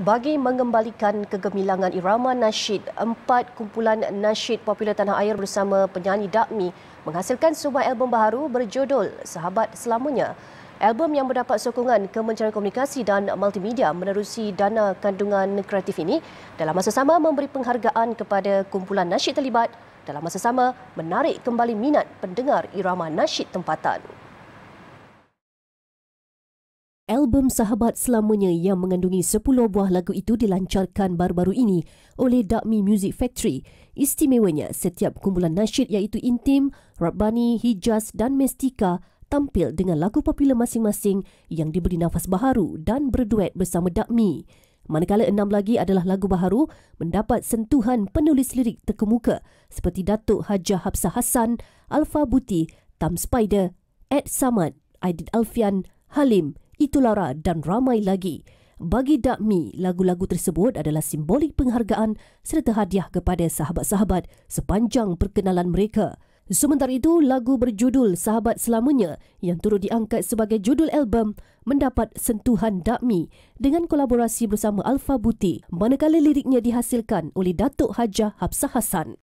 bagi mengembalikan kegemilangan irama nasyid. Empat kumpulan nasyid popular tanah air bersama penyanyi Dakmi menghasilkan sebuah album baru berjudul Sahabat Selamanya. Album yang mendapat sokongan Kementerian Komunikasi dan Multimedia menerusi dana kandungan kreatif ini dalam masa sama memberi penghargaan kepada kumpulan nasyid terlibat dalam masa sama menarik kembali minat pendengar irama nasyid tempatan. Album Sahabat Selamanya yang mengandungi 10 buah lagu itu dilancarkan baru-baru ini oleh Dakmi Music Factory. Istimewanya, setiap kumpulan nasyid iaitu Intim, Rabbani, Hijaz dan Mestika tampil dengan lagu popular masing-masing yang diberi nafas baharu dan berduet bersama Dakmi. Manakala enam lagi adalah lagu baharu mendapat sentuhan penulis lirik terkemuka seperti Datuk Hajah Hapsa Hassan, Alfa Buti, Tam Spider, Ed Samad, Aidit Alfian, Halim, Itulara dan ramai lagi. Bagi Dakmi, lagu-lagu tersebut adalah simbolik penghargaan serta hadiah kepada sahabat-sahabat sepanjang perkenalan mereka. Sementara itu, lagu berjudul Sahabat Selamanya yang turut diangkat sebagai judul album mendapat sentuhan Dakmi dengan kolaborasi bersama Alfa Buti manakala liriknya dihasilkan oleh Datuk Hajah Habsah Hassan.